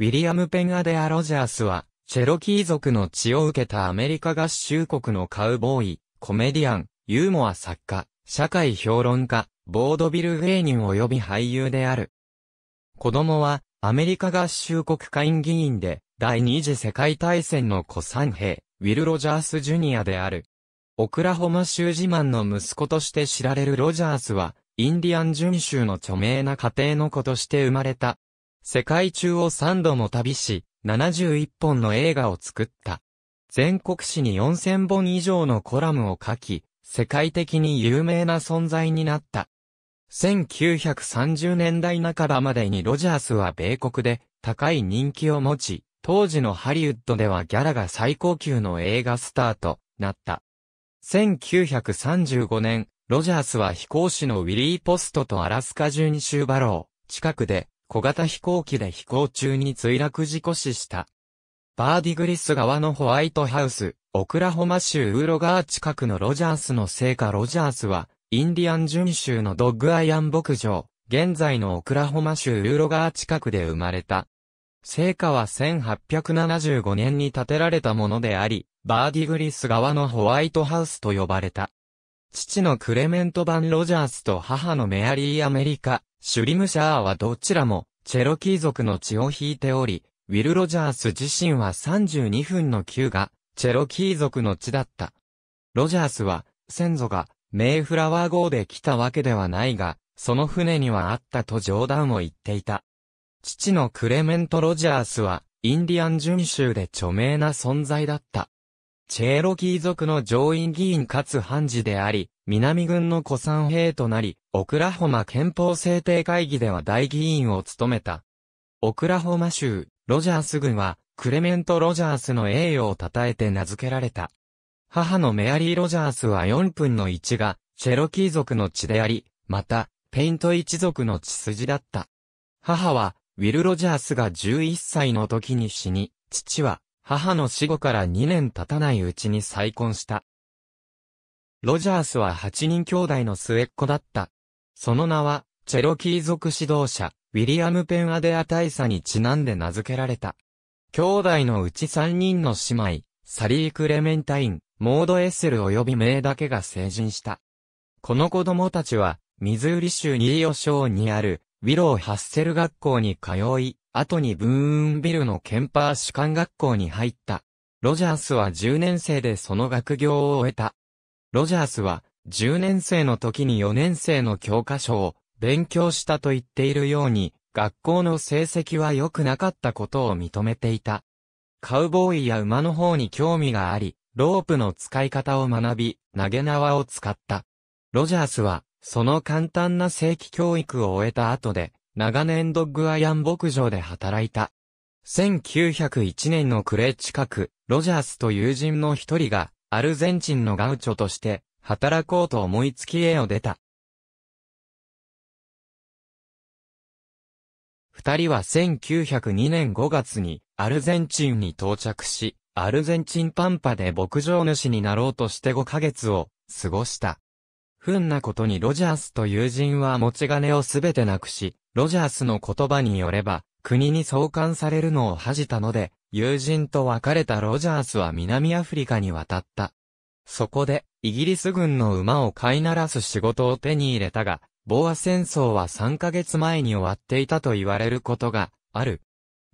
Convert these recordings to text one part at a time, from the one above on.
ウィリアム・ペン・アデア・ロジャースは、チェロキー族の血を受けたアメリカ合衆国のカウボーイ、コメディアン、ユーモア作家、社会評論家、ボードビル芸人及び俳優である。子供は、アメリカ合衆国下院議員で、第二次世界大戦の古参兵、ウィル・ロジャース・ジュニアである。オクラホマ州自慢の息子として知られるロジャースは、インディアン準州の著名な家庭の子として生まれた。世界中を3度も旅し、71本の映画を作った。全国紙に4000本以上のコラムを書き、世界的に有名な存在になった。1930年代半ばまでにロジャースは米国で高い人気を持ち、当時のハリウッドではギャラが最高級の映画スターとなった。1935年、ロジャースは飛行士のウィリー・ポストとアラスカジュ州バロー近くで小型飛行機で飛行中に墜落事故死した。バーディグリス側のホワイトハウス、オクラホマ州ウーロガー近くのロジャースの聖火ロジャースは、インディアン準州のドッグアイアン牧場、現在のオクラホマ州ウーロガー近くで生まれた。聖火は1875年に建てられたものであり、バーディグリス側のホワイトハウスと呼ばれた。父のクレメント・バン・ロジャースと母のメアリー・アメリカ、シュリムシャーはどちらも、チェロキー族の血を引いており、ウィル・ロジャース自身は32分の9が、チェロキー族の血だった。ロジャースは、先祖が、メイフラワー号で来たわけではないが、その船にはあったと冗談を言っていた。父のクレメント・ロジャースは、インディアン準州で著名な存在だった。チェロキー族の上院議員かつ判事であり、南軍の古参兵となり、オクラホマ憲法制定会議では大議員を務めた。オクラホマ州、ロジャース軍は、クレメント・ロジャースの栄誉を称えて名付けられた。母のメアリー・ロジャースは4分の1が、チェロキー族の血であり、また、ペイント一族の血筋だった。母は、ウィル・ロジャースが11歳の時に死に、父は、母の死後から2年経たないうちに再婚した。ロジャースは8人兄弟の末っ子だった。その名は、チェロキー族指導者、ウィリアム・ペンアデア大佐にちなんで名付けられた。兄弟のうち3人の姉妹、サリー・クレメンタイン、モード・エッセル及び名だけが成人した。この子供たちは、ミズーリ州ニーョ省にある、ウィロー・ハッセル学校に通い、後にブーンビルのケンパー士官学校に入った。ロジャースは10年生でその学業を終えた。ロジャースは、10年生の時に4年生の教科書を勉強したと言っているように、学校の成績は良くなかったことを認めていた。カウボーイや馬の方に興味があり、ロープの使い方を学び、投げ縄を使った。ロジャースは、その簡単な正規教育を終えた後で、長年ドッグアイアン牧場で働いた。1901年の暮れ近く、ロジャースと友人の一人が、アルゼンチンのガウチョとして働こうと思いつき家を出た。二人は1902年5月にアルゼンチンに到着し、アルゼンチンパンパで牧場主になろうとして5ヶ月を過ごした。不運なことにロジャースと友人は持ち金をすべてなくし、ロジャースの言葉によれば、国に送還されるのを恥じたので、友人と別れたロジャースは南アフリカに渡った。そこで、イギリス軍の馬を飼いならす仕事を手に入れたが、ボア戦争は3ヶ月前に終わっていたと言われることがある。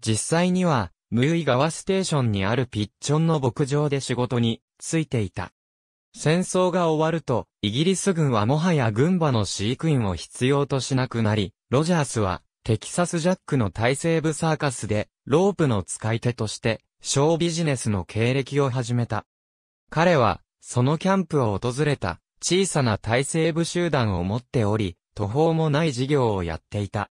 実際には、ムイ川ステーションにあるピッチョンの牧場で仕事についていた。戦争が終わると、イギリス軍はもはや軍馬の飼育員を必要としなくなり、ロジャースは、テキサスジャックの大西部サーカスで、ロープの使い手として、小ビジネスの経歴を始めた。彼は、そのキャンプを訪れた、小さな体制部集団を持っており、途方もない事業をやっていた。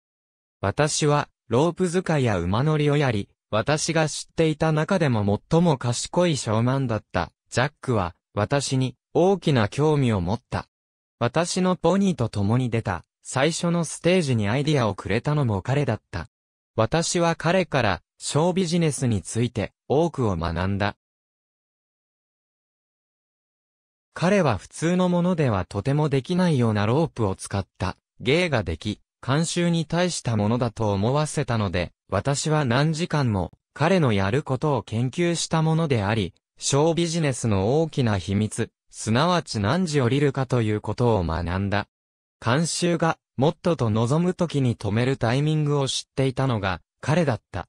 私は、ロープ使いや馬乗りをやり、私が知っていた中でも最も賢いショーマンだった、ジャックは、私に、大きな興味を持った。私のポニーと共に出た、最初のステージにアイディアをくれたのも彼だった。私は彼から、小ビジネスについて、多くを学んだ。彼は普通のものではとてもできないようなロープを使った、芸ができ、慣習に対したものだと思わせたので、私は何時間も、彼のやることを研究したものであり、小ビジネスの大きな秘密、すなわち何時降りるかということを学んだ。慣習がもっとと望む時に止めるタイミングを知っていたのが彼だった。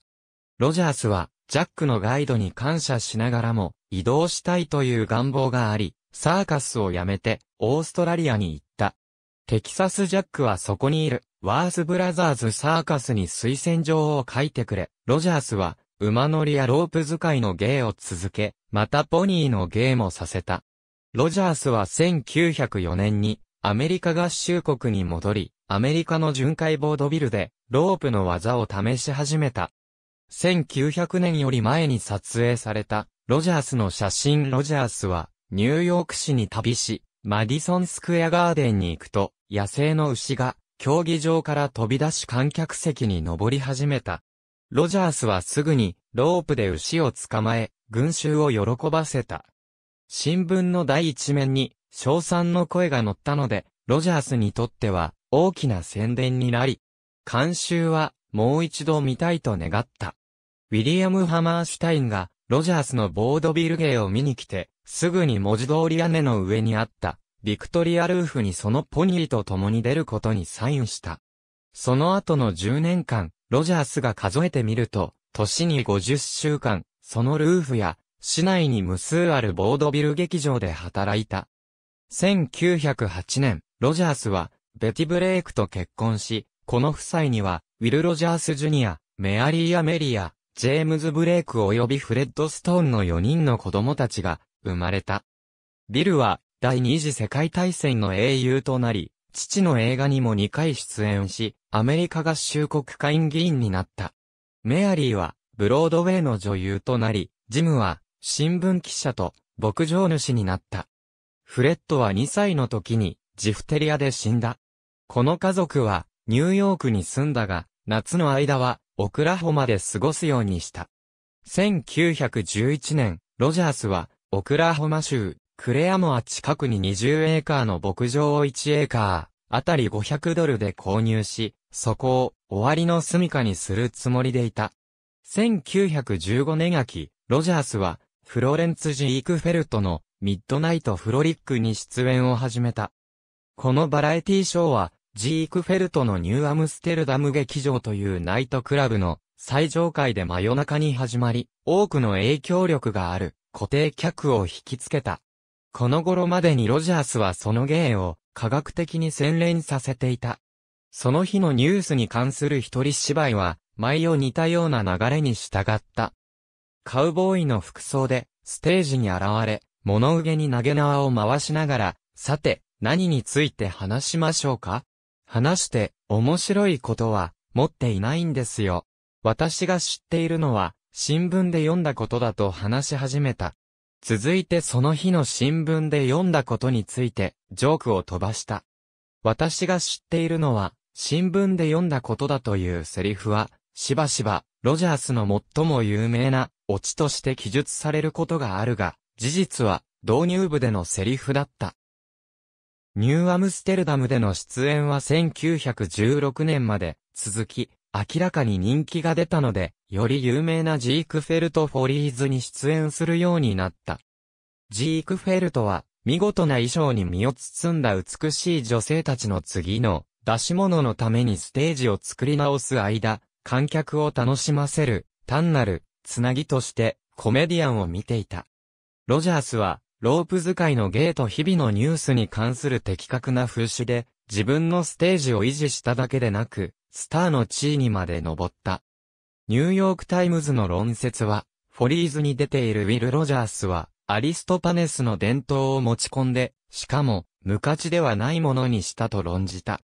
ロジャースはジャックのガイドに感謝しながらも移動したいという願望があり、サーカスを辞めてオーストラリアに行った。テキサスジャックはそこにいるワースブラザーズサーカスに推薦状を書いてくれ。ロジャースは馬乗りやロープ使いの芸を続け、またポニーの芸もさせた。ロジャースは1904年にアメリカ合衆国に戻り、アメリカの巡回ボードビルで、ロープの技を試し始めた。1900年より前に撮影された、ロジャースの写真ロジャースは、ニューヨーク市に旅し、マディソンスクエアガーデンに行くと、野生の牛が、競技場から飛び出し観客席に登り始めた。ロジャースはすぐに、ロープで牛を捕まえ、群衆を喜ばせた。新聞の第一面に、賞賛の声が載ったので、ロジャースにとっては、大きな宣伝になり、監修はもう一度見たいと願った。ウィリアム・ハマーシュタインがロジャースのボードビル芸を見に来て、すぐに文字通り屋根の上にあったビクトリアルーフにそのポニーと共に出ることにサインした。その後の10年間、ロジャースが数えてみると、年に50週間、そのルーフや、市内に無数あるボードビル劇場で働いた。1908年、ロジャースは、ベティ・ブレイクと結婚し、この夫妻には、ウィル・ロジャース・ジュニア、メアリー・アメリア、ジェームズ・ブレイク及びフレッド・ストーンの4人の子供たちが生まれた。ビルは第二次世界大戦の英雄となり、父の映画にも2回出演し、アメリカ合衆国会議員になった。メアリーはブロードウェイの女優となり、ジムは新聞記者と牧場主になった。フレッドは2歳の時にジフテリアで死んだ。この家族は、ニューヨークに住んだが、夏の間は、オクラホマで過ごすようにした。1911年、ロジャースは、オクラホマ州、クレアモア近くに20エーカーの牧場を1エーカー、あたり500ドルで購入し、そこを終わりの住処にするつもりでいた。1915年秋、ロジャースは、フロレンツ・ジークフェルトのミッドナイト・フロリックに出演を始めた。このバラエティショーは、ジークフェルトのニューアムステルダム劇場というナイトクラブの最上階で真夜中に始まり、多くの影響力がある固定客を引きつけた。この頃までにロジャースはその芸を科学的に洗練させていた。その日のニュースに関する一人芝居は、舞を似たような流れに従った。カウボーイの服装で、ステージに現れ、物憂げに投げ縄を回しながら、さて、何について話しましょうか話して面白いことは持っていないんですよ。私が知っているのは新聞で読んだことだと話し始めた。続いてその日の新聞で読んだことについてジョークを飛ばした。私が知っているのは新聞で読んだことだというセリフはしばしばロジャースの最も有名なオチとして記述されることがあるが、事実は導入部でのセリフだった。ニューアムステルダムでの出演は1916年まで続き、明らかに人気が出たので、より有名なジークフェルト・フォリーズに出演するようになった。ジークフェルトは、見事な衣装に身を包んだ美しい女性たちの次の出し物のためにステージを作り直す間、観客を楽しませる、単なる、つなぎとして、コメディアンを見ていた。ロジャースは、ロープ使いのゲート日々のニュースに関する的確な風刺で、自分のステージを維持しただけでなく、スターの地位にまで上った。ニューヨークタイムズの論説は、フォリーズに出ているウィル・ロジャースは、アリストパネスの伝統を持ち込んで、しかも、無価値ではないものにしたと論じた。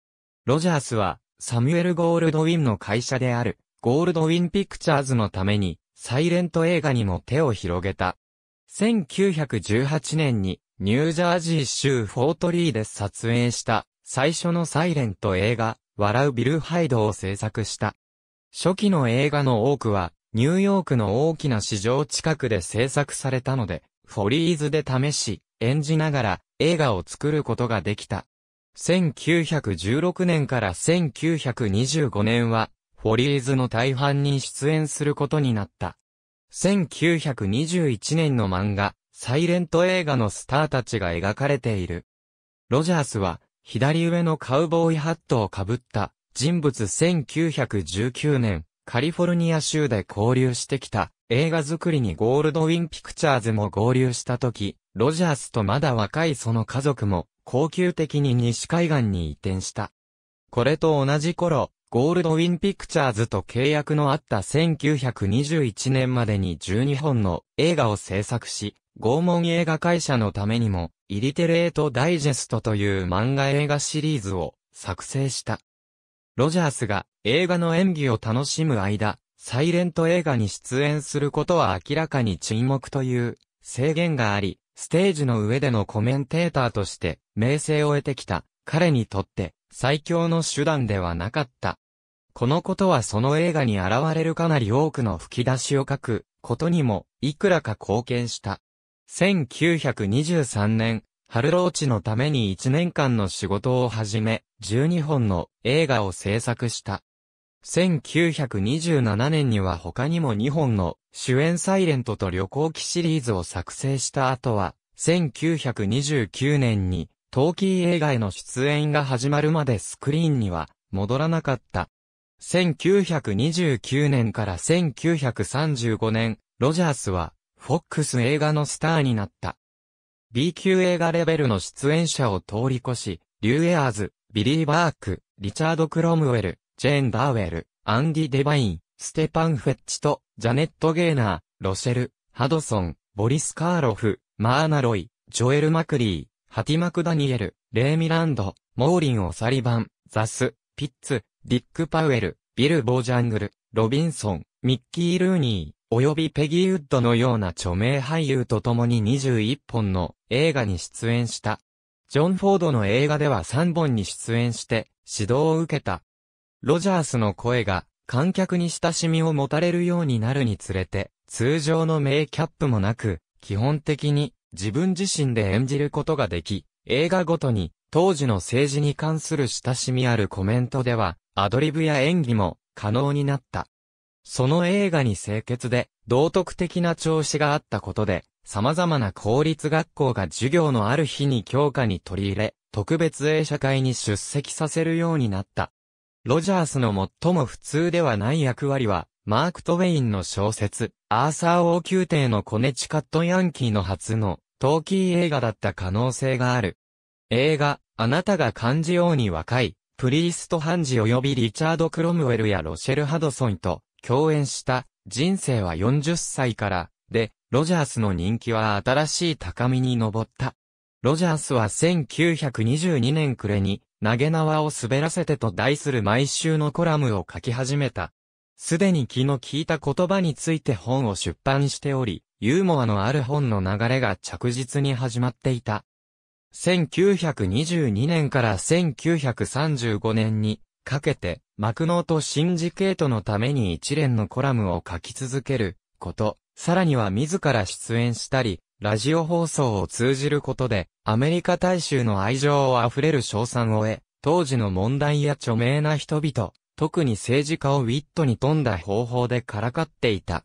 ロジャースは、サミュエル・ゴールドウィンの会社である、ゴールドウィン・ピクチャーズのために、サイレント映画にも手を広げた。1918年にニュージャージー州フォートリーで撮影した最初のサイレント映画、笑うビルハイドを制作した。初期の映画の多くはニューヨークの大きな市場近くで制作されたので、フォリーズで試し、演じながら映画を作ることができた。1916年から1925年は、フォリーズの大半に出演することになった。1921年の漫画、サイレント映画のスターたちが描かれている。ロジャースは、左上のカウボーイハットをかぶった人物1919年、カリフォルニア州で交流してきた映画作りにゴールドウィンピクチャーズも合流した時、ロジャースとまだ若いその家族も、高級的に西海岸に移転した。これと同じ頃、ゴールドウィンピクチャーズと契約のあった1921年までに12本の映画を制作し、拷問映画会社のためにも、イリテレートダイジェストという漫画映画シリーズを作成した。ロジャースが映画の演技を楽しむ間、サイレント映画に出演することは明らかに沈黙という制限があり、ステージの上でのコメンテーターとして名声を得てきた彼にとって最強の手段ではなかった。このことはその映画に現れるかなり多くの吹き出しを書くことにもいくらか貢献した。1923年、春ローチのために1年間の仕事を始め、12本の映画を制作した。1927年には他にも2本の主演サイレントと旅行記シリーズを作成した後は、1929年に、トーキー映画への出演が始まるまでスクリーンには戻らなかった。1929年から1935年、ロジャースは、フォックス映画のスターになった。B 級映画レベルの出演者を通り越し、リュー・エアーズ、ビリー・バーク、リチャード・クロムウェル、ジェーン・ダーウェル、アンディ・デバイン、ステパン・フェッチと、ジャネット・ゲーナー、ロシェル、ハドソン、ボリス・カーロフ、マーナ・ロイ、ジョエル・マクリー、ハティ・マクダニエル、レイ・ミランド、モーリン・オサリバン、ザス、ピッツ、ディック・パウエル、ビル・ボージャングル、ロビンソン、ミッキー・ルーニー、及びペギー・ウッドのような著名俳優と共に21本の映画に出演した。ジョン・フォードの映画では3本に出演して指導を受けた。ロジャースの声が観客に親しみを持たれるようになるにつれて、通常の名キャップもなく、基本的に自分自身で演じることができ、映画ごとに当時の政治に関する親しみあるコメントでは、アドリブや演技も可能になった。その映画に清潔で、道徳的な調子があったことで、様々な公立学校が授業のある日に教科に取り入れ、特別映写会に出席させるようになった。ロジャースの最も普通ではない役割は、マーク・トウェインの小説、アーサー王宮廷のコネチカット・ヤンキーの初の、トーキー映画だった可能性がある。映画、あなたが感じように若い、プリースト・ハンジ及びリチャード・クロムウェルやロシェル・ハドソンと共演した人生は40歳からで、ロジャースの人気は新しい高みに上った。ロジャースは1922年暮れに投げ縄を滑らせてと題する毎週のコラムを書き始めた。すでに気の利いた言葉について本を出版しており、ユーモアのある本の流れが着実に始まっていた。1922年から1935年にかけて、マクノートシンジケートのために一連のコラムを書き続けること、さらには自ら出演したり、ラジオ放送を通じることで、アメリカ大衆の愛情を溢れる賞賛を得、当時の問題や著名な人々、特に政治家をウィットに富んだ方法でからかっていた。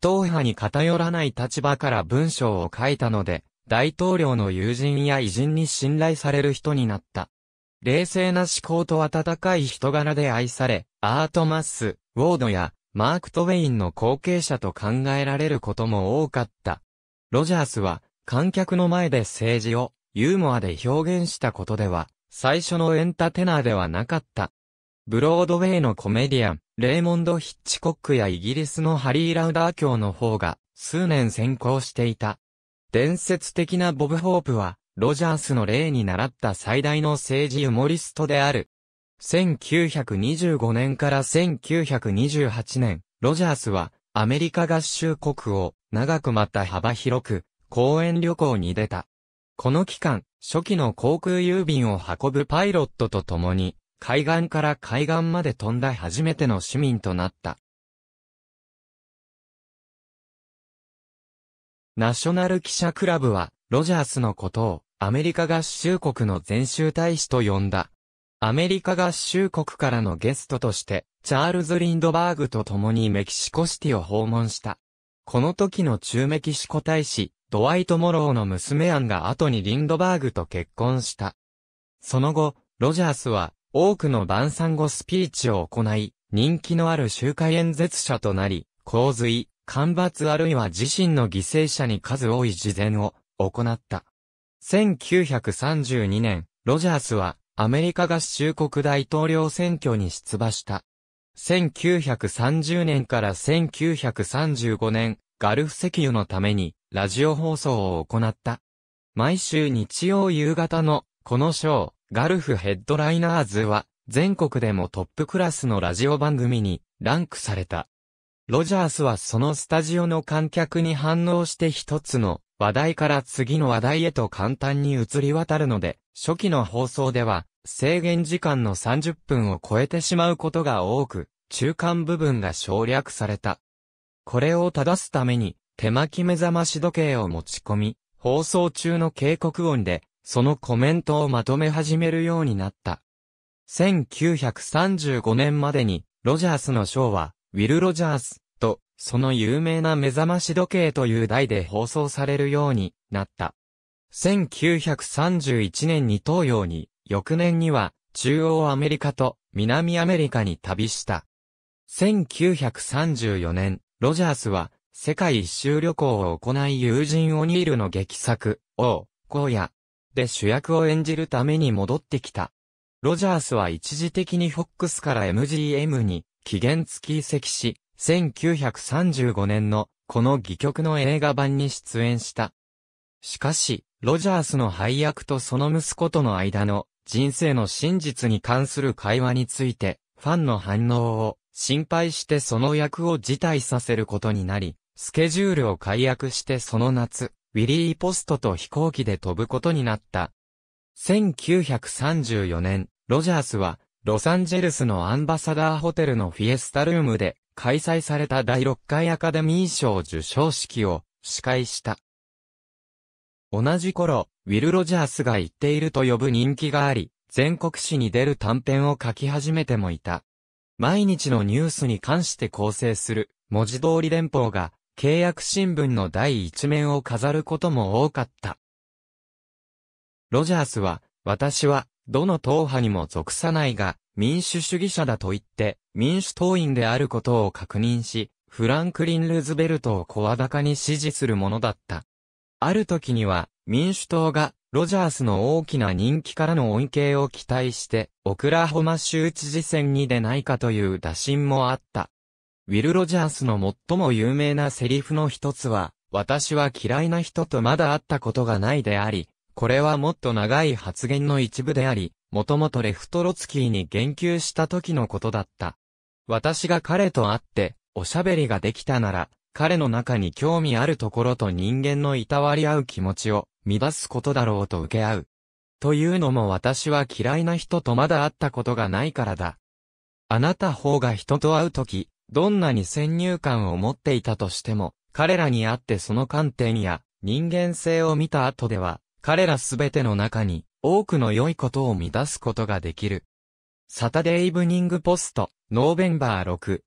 党派に偏らない立場から文章を書いたので、大統領の友人や偉人に信頼される人になった。冷静な思考と温かい人柄で愛され、アートマス、ウォードやマーク・トウェインの後継者と考えられることも多かった。ロジャースは観客の前で政治をユーモアで表現したことでは最初のエンタテナーではなかった。ブロードウェイのコメディアン、レイモンド・ヒッチコックやイギリスのハリー・ラウダー卿の方が数年先行していた。伝説的なボブ・ホープは、ロジャースの例に倣った最大の政治ユモリストである。1925年から1928年、ロジャースは、アメリカ合衆国を、長くまた幅広く、公園旅行に出た。この期間、初期の航空郵便を運ぶパイロットと共に、海岸から海岸まで飛んだ初めての市民となった。ナショナル記者クラブは、ロジャースのことを、アメリカ合衆国の全州大使と呼んだ。アメリカ合衆国からのゲストとして、チャールズ・リンドバーグと共にメキシコシティを訪問した。この時の中メキシコ大使、ドワイト・モローの娘アンが後にリンドバーグと結婚した。その後、ロジャースは、多くの晩餐後スピーチを行い、人気のある集会演説者となり、洪水、干ばつあるいは自身の犠牲者に数多い事前を行った。1932年、ロジャースはアメリカ合衆国大統領選挙に出馬した。1930年から1935年、ガルフ石油のためにラジオ放送を行った。毎週日曜夕方のこのショー、ガルフヘッドライナーズは全国でもトップクラスのラジオ番組にランクされた。ロジャースはそのスタジオの観客に反応して一つの話題から次の話題へと簡単に移り渡るので、初期の放送では制限時間の30分を超えてしまうことが多く、中間部分が省略された。これを正すために、手巻き目覚まし時計を持ち込み、放送中の警告音で、そのコメントをまとめ始めるようになった。1935年までに、ロジャースのショーは、ウィル・ロジャースと、その有名な目覚まし時計という題で放送されるようになった。1931年に東洋に、翌年には中央アメリカと南アメリカに旅した。1934年、ロジャースは世界一周旅行を行い友人オニールの劇作、王、荒野で主役を演じるために戻ってきた。ロジャースは一時的にフォックスから MGM に期限付き移籍し、1935年のこの戯曲の映画版に出演した。しかし、ロジャースの配役とその息子との間の人生の真実に関する会話について、ファンの反応を心配してその役を辞退させることになり、スケジュールを解約してその夏、ウィリー・ポストと飛行機で飛ぶことになった。1934年、ロジャースはロサンゼルスのアンバサダーホテルのフィエスタルームで開催された第6回アカデミー賞受賞式を司会した。同じ頃、ウィル・ロジャースが言っていると呼ぶ人気があり、全国紙に出る短編を書き始めてもいた。毎日のニュースに関して構成する文字通り連邦が契約新聞の第一面を飾ることも多かった。ロジャースは、私はどの党派にも属さないが、民主主義者だと言って、民主党員であることを確認し、フランクリン・ルーズベルトを声高に支持するものだった。ある時には、民主党が、ロジャースの大きな人気からの恩恵を期待して、オクラホマ州知事選に出ないかという打診もあった。ウィル・ロジャースの最も有名なセリフの一つは、私は嫌いな人とまだ会ったことがないであり、これはもっと長い発言の一部であり、もともとレフトロツキーに言及した時のことだった。私が彼と会って、おしゃべりができたなら、彼の中に興味あるところと人間のいたわり合う気持ちを乱すことだろうと受け合う。というのも私は嫌いな人とまだ会ったことがないからだ。あなた方が人と会うとき、どんなに先入観を持っていたとしても、彼らに会ってその観点や人間性を見た後では、彼らすべての中に、多くの良いことを満たすことができる。サタデーイブニングポスト、ノーベンバー6、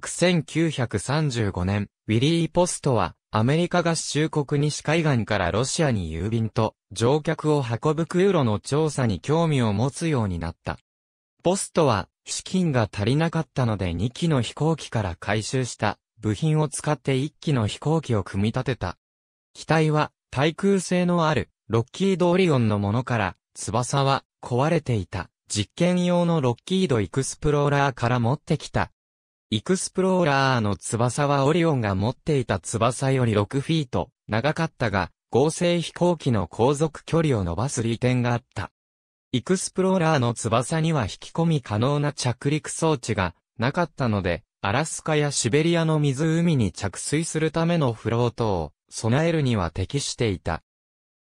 1926-1935年、ウィリー・ポストは、アメリカ合衆国西海岸からロシアに郵便と乗客を運ぶ空路の調査に興味を持つようになった。ポストは資金が足りなかったので2機の飛行機から回収した部品を使って1機の飛行機を組み立てた。機体は対空性のあるロッキードオリオンのものから翼は壊れていた実験用のロッキードエクスプローラーから持ってきた。エクスプローラーの翼はオリオンが持っていた翼より6フィート長かったが合成飛行機の航続距離を伸ばす利点があった。エクスプローラーの翼には引き込み可能な着陸装置がなかったので、アラスカやシベリアの湖に着水するためのフロートを備えるには適していた。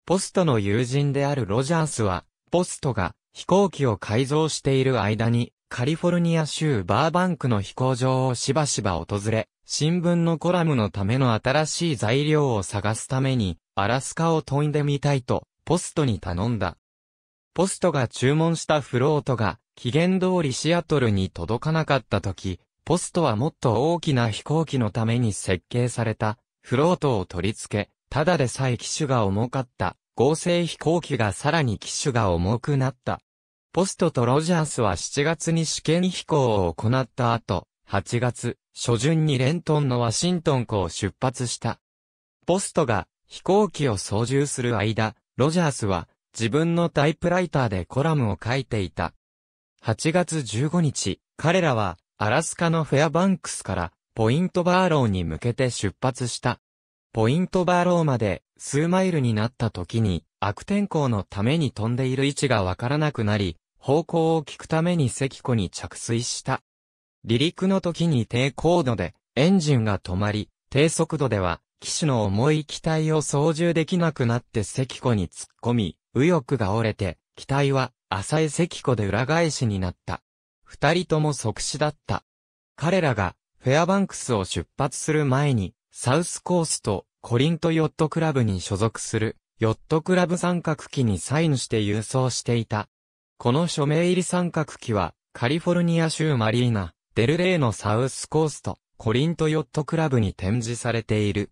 ポストの友人であるロジャースは、ポストが飛行機を改造している間に、カリフォルニア州バーバンクの飛行場をしばしば訪れ、新聞のコラムのための新しい材料を探すために、アラスカを飛んでみたいと、ポストに頼んだ。ポストが注文したフロートが、期限通りシアトルに届かなかった時、ポストはもっと大きな飛行機のために設計された、フロートを取り付け、ただでさえ機種が重かった合成飛行機がさらに機種が重くなった。ポストとロジャースは7月に試験飛行を行った後、8月初旬にレントンのワシントン港を出発した。ポストが飛行機を操縦する間、ロジャースは自分のタイプライターでコラムを書いていた。8月15日、彼らはアラスカのフェアバンクスからポイントバーローに向けて出発した。ポイントバーローまで数マイルになった時に悪天候のために飛んでいる位置がわからなくなり、方向を聞くために関湖に着水した。離陸の時に低高度でエンジンが止まり、低速度では機種の重い機体を操縦できなくなって関湖に突っ込み、右翼が折れて、機体は浅い関湖で裏返しになった。二人とも即死だった。彼らがフェアバンクスを出発する前に、サウスコースとコリントヨットクラブに所属する、ヨットクラブ三角機にサインして郵送していた。この署名入り三角機は、カリフォルニア州マリーナ、デルレイのサウスコースト、コリントヨットクラブに展示されている。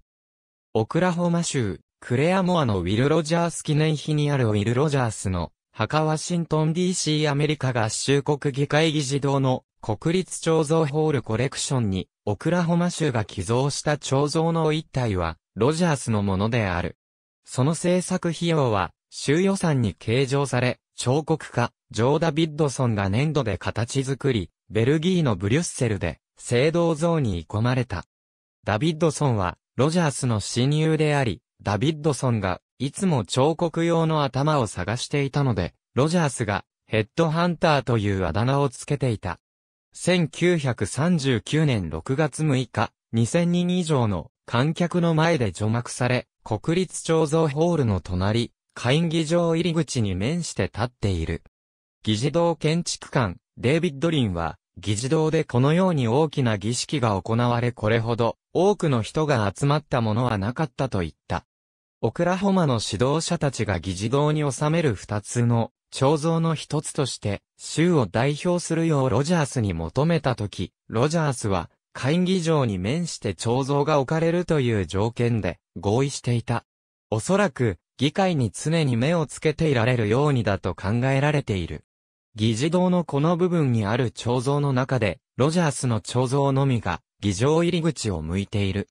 オクラホマ州、クレアモアのウィル・ロジャース記念碑にあるウィル・ロジャースの墓ワシントン DC アメリカ合衆国議会議事堂の国立彫像ホールコレクションにオクラホマ州が寄贈した彫像の一体はロジャースのものである。その制作費用は州予算に計上され、彫刻家ジョーダ・ビッドソンが粘土で形作り、ベルギーのブリュッセルで聖堂像に囲まれた。ダビッドソンはロジャースの親友であり、ダビッドソンがいつも彫刻用の頭を探していたので、ロジャースがヘッドハンターというあだ名をつけていた。1939年6月6日、2000人以上の観客の前で除幕され、国立彫像ホールの隣、会議場入り口に面して立っている。議事堂建築館、デイビッド・リンは、議事堂でこのように大きな儀式が行われこれほど多くの人が集まったものはなかったと言った。オクラホマの指導者たちが議事堂に収める二つの彫像の一つとして、州を代表するようロジャースに求めたとき、ロジャースは会議場に面して彫像が置かれるという条件で合意していた。おそらく、議会に常に目をつけていられるようにだと考えられている。議事堂のこの部分にある彫像の中で、ロジャースの彫像のみが、議場入り口を向いている。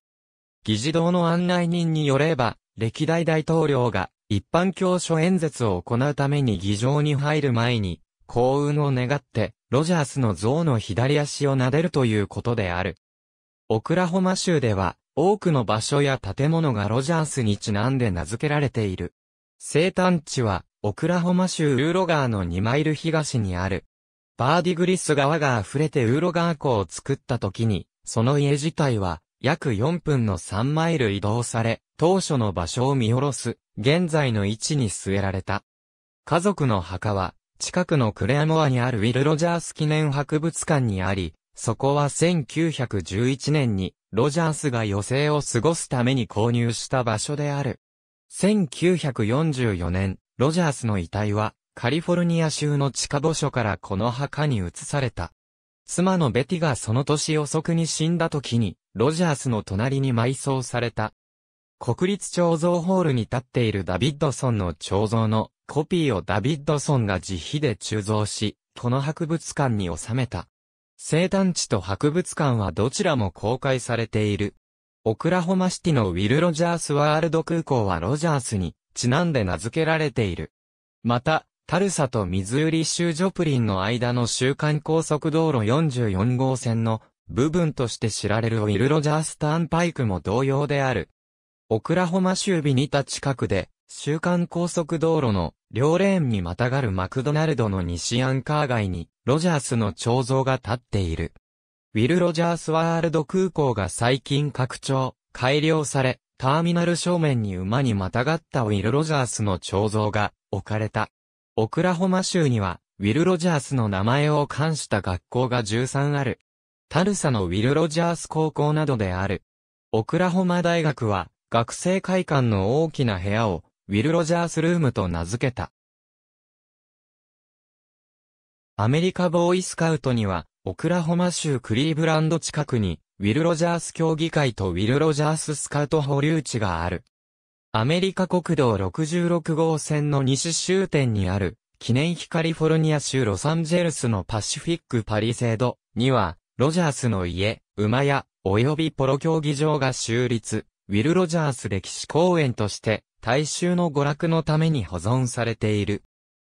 議事堂の案内人によれば、歴代大統領が一般教書演説を行うために議場に入る前に、幸運を願って、ロジャースの像の左足を撫でるということである。オクラホマ州では、多くの場所や建物がロジャースにちなんで名付けられている。生誕地は、オクラホマ州ウーロ川の2マイル東にある。バーディグリス川が溢れてウーロ川湖を作った時に、その家自体は、約4分の3マイル移動され、当初の場所を見下ろす、現在の位置に据えられた。家族の墓は、近くのクレアモアにあるウィル・ロジャース記念博物館にあり、そこは1911年に、ロジャースが余生を過ごすために購入した場所である。1944年、ロジャースの遺体は、カリフォルニア州の地下墓所からこの墓に移された。妻のベティがその年遅くに死んだ時に、ロジャースの隣に埋葬された。国立彫像ホールに立っているダビッドソンの彫像のコピーをダビッドソンが自費で鋳造し、この博物館に収めた。生誕地と博物館はどちらも公開されている。オクラホマシティのウィル・ロジャースワールド空港はロジャースにちなんで名付けられている。また、タルサとミズーリ州ジョプリンの間の週間高速道路44号線の部分として知られるウィル・ロジャースターンパイクも同様である。オクラホマ州ビニタ近くで、週間高速道路の両レーンにまたがるマクドナルドの西アンカー街に、ロジャースの彫像が立っている。ウィル・ロジャースワールド空港が最近拡張、改良され、ターミナル正面に馬にまたがったウィル・ロジャースの彫像が置かれた。オクラホマ州には、ウィル・ロジャースの名前を冠した学校が13ある。タルサのウィル・ロジャース高校などである。オクラホマ大学は、学生会館の大きな部屋を、ウィル・ロジャースルームと名付けた。アメリカボーイスカウトには、オクラホマ州クリーブランド近くに、ウィル・ロジャース協議会とウィル・ロジャーススカウト保留地がある。アメリカ国道66号線の西終点にある、記念碑カリフォルニア州ロサンゼルスのパシフィックパリセードには、ロジャースの家、馬屋、及びポロ競技場が州立、ウィル・ロジャース歴史公園として、大衆の娯楽のために保存されている。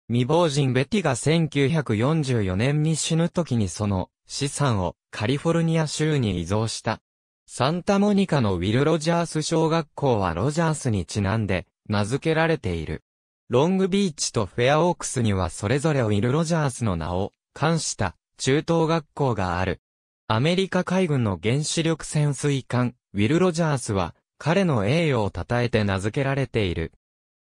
未亡人ベティが1944年に死ぬ時にその資産をカリフォルニア州に移贈した。サンタモニカのウィル・ロジャース小学校はロジャースにちなんで名付けられている。ロングビーチとフェアオークスにはそれぞれウィル・ロジャースの名を冠した中等学校がある。アメリカ海軍の原子力潜水艦、ウィル・ロジャースは彼の栄誉を称えて名付けられている。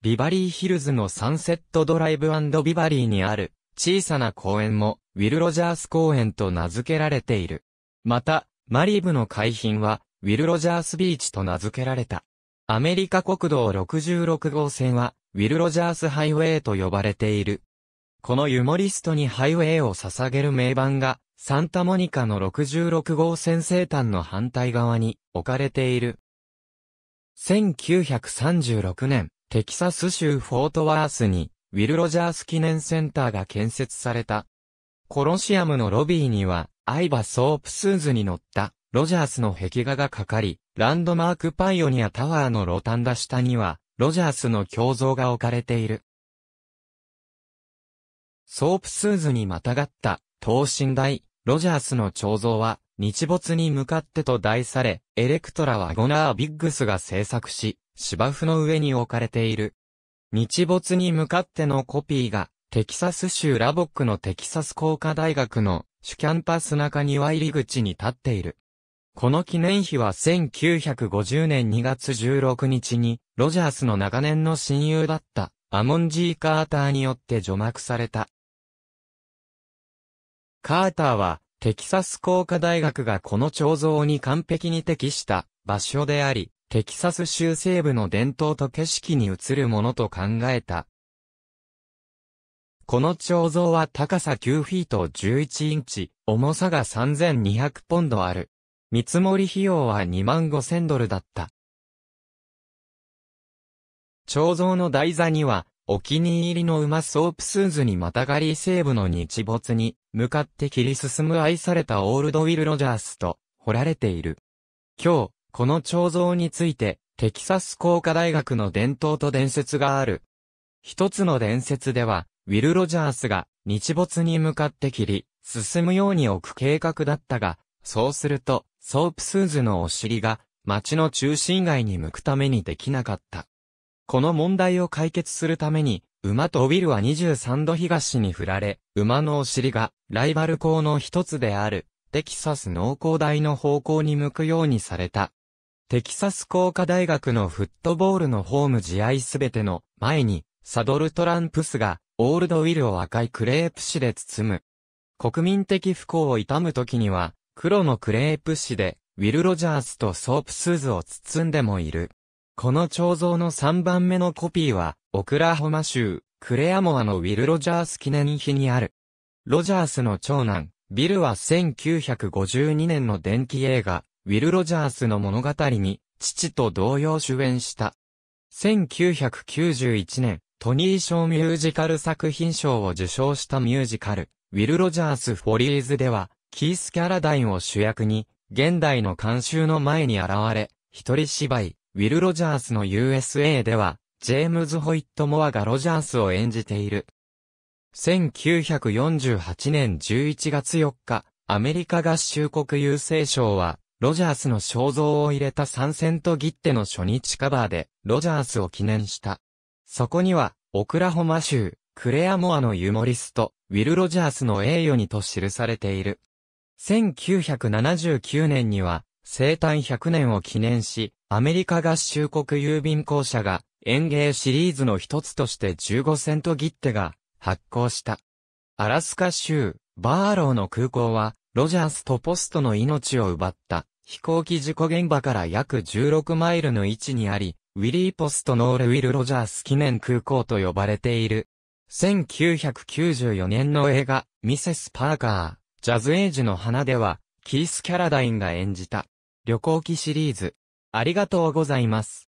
ビバリーヒルズのサンセットドライブビバリーにある小さな公園もウィル・ロジャース公園と名付けられている。また、マリブの海浜は、ウィル・ロジャース・ビーチと名付けられた。アメリカ国道66号線は、ウィル・ロジャース・ハイウェイと呼ばれている。このユモリストにハイウェイを捧げる名盤が、サンタモニカの66号線生誕の反対側に置かれている。1936年、テキサス州フォートワースに、ウィル・ロジャース記念センターが建設された。コロシアムのロビーには、アイバ・ソープスーズに乗った、ロジャースの壁画がかかり、ランドマークパイオニアタワーのロタンダ下には、ロジャースの胸像が置かれている。ソープスーズにまたがった、等身大、ロジャースの彫像は、日没に向かってと題され、エレクトラはゴナー・ビッグスが制作し、芝生の上に置かれている。日没に向かってのコピーが、テキサス州ラボックのテキサス工科大学の主キャンパス中庭入り口に立っている。この記念碑は1950年2月16日に、ロジャースの長年の親友だったアモンジー・カーターによって除幕された。カーターは、テキサス工科大学がこの彫像に完璧に適した場所であり、テキサス州西部の伝統と景色に映るものと考えたこの彫像は高さ9フィート11インチ、重さが3200ポンドある。見積もり費用は2万5000ドルだった。彫像の台座には、お気に入りの馬ソープスーズにまたがり西部の日没に、向かって切り進む愛されたオールドウィル・ロジャースと、彫られている。今日、この彫像について、テキサス工科大学の伝統と伝説がある。一つの伝説では、ウィル・ロジャースが日没に向かって切り、進むように置く計画だったが、そうすると、ソープスーズのお尻が、街の中心街に向くためにできなかった。この問題を解決するために、馬とウィルは23度東に振られ、馬のお尻が、ライバル校の一つである、テキサス農工大の方向に向くようにされた。テキサス工科大学のフットボールのホーム試合すべての前に、サドルトランプスがオールドウィルを赤いクレープ紙で包む。国民的不幸を悼む時には、黒のクレープ紙で、ウィル・ロジャースとソープスーズを包んでもいる。この彫像の3番目のコピーは、オクラホマ州、クレアモアのウィル・ロジャース記念碑にある。ロジャースの長男、ビルは1952年の電気映画、ウィル・ロジャースの物語に、父と同様主演した。1991年、トニー賞ミュージカル作品賞を受賞したミュージカル、ウィル・ロジャース・フォリーズでは、キース・キャラダインを主役に、現代の監修の前に現れ、一人芝居、ウィル・ロジャースの USA では、ジェームズ・ホイット・モアがロジャースを演じている。1948年11月4日、アメリカ合衆国優勢賞は、ロジャースの肖像を入れた参戦と切手の初日カバーで、ロジャースを記念した。そこには、オクラホマ州、クレアモアのユモリスト、ウィル・ロジャースの栄誉にと記されている。1979年には、生誕100年を記念し、アメリカ合衆国郵便公社が、園芸シリーズの一つとして15セント切手が発行した。アラスカ州、バーローの空港は、ロジャースとポストの命を奪った飛行機事故現場から約16マイルの位置にあり、ウィリー・ポスト・ノール・ウィル・ロジャース記念空港と呼ばれている。1994年の映画、ミセス・パーカー、ジャズ・エイジの花では、キース・キャラダインが演じた、旅行記シリーズ。ありがとうございます。